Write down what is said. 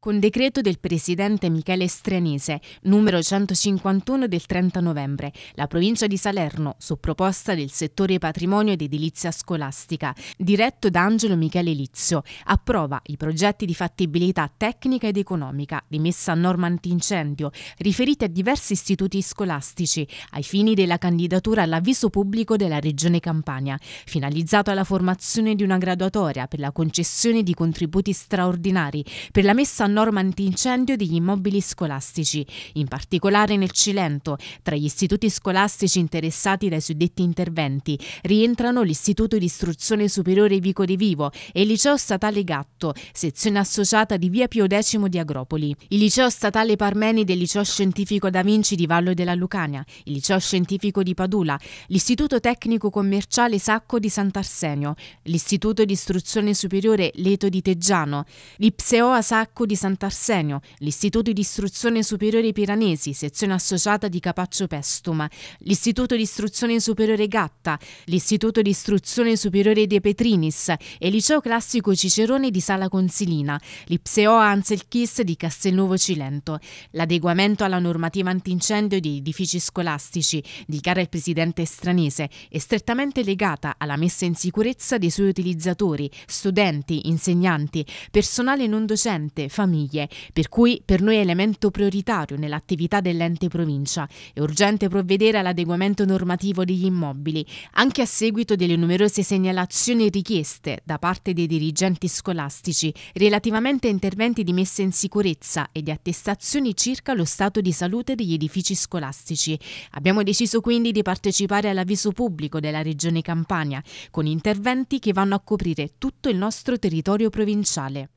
Con decreto del presidente Michele Stranese, numero 151 del 30 novembre, la provincia di Salerno, su proposta del settore patrimonio ed edilizia scolastica, diretto da Angelo Michele Lizio, approva i progetti di fattibilità tecnica ed economica di messa a norma antincendio riferiti a diversi istituti scolastici ai fini della candidatura all'avviso pubblico della Regione Campania, finalizzato alla formazione di una graduatoria per la concessione di contributi straordinari per la messa a norma antincendio degli immobili scolastici, in particolare nel Cilento. Tra gli istituti scolastici interessati dai suddetti interventi rientrano l'Istituto di Istruzione Superiore Vico di Vivo e il Liceo Statale Gatto, sezione associata di Via Pio X di Agropoli, il Liceo Statale Parmeni del Liceo Scientifico Da Vinci di Vallo della Lucania, il Liceo Scientifico di Padula, l'Istituto Tecnico Commerciale Sacco di Sant'Arsenio, l'Istituto di Istruzione Superiore Leto di Teggiano, l'Ipseoa Sacco di Sant'Arsenio, l'Istituto di Istruzione Superiore Piranesi, sezione associata di Capaccio Pestuma, l'Istituto di Istruzione Superiore Gatta, l'Istituto di Istruzione Superiore De Petrinis e il Liceo Classico Cicerone di Sala Consilina, l'Ipseo Ansel Kiss di Castelnuovo Cilento, l'adeguamento alla normativa antincendio di edifici scolastici dichiara il presidente stranese è strettamente legata alla messa in sicurezza dei suoi utilizzatori, studenti, insegnanti, personale non docente, famiglie famiglie, per cui per noi è elemento prioritario nell'attività dell'ente provincia. È urgente provvedere all'adeguamento normativo degli immobili, anche a seguito delle numerose segnalazioni richieste da parte dei dirigenti scolastici relativamente a interventi di messa in sicurezza e di attestazioni circa lo stato di salute degli edifici scolastici. Abbiamo deciso quindi di partecipare all'avviso pubblico della Regione Campania, con interventi che vanno a coprire tutto il nostro territorio provinciale.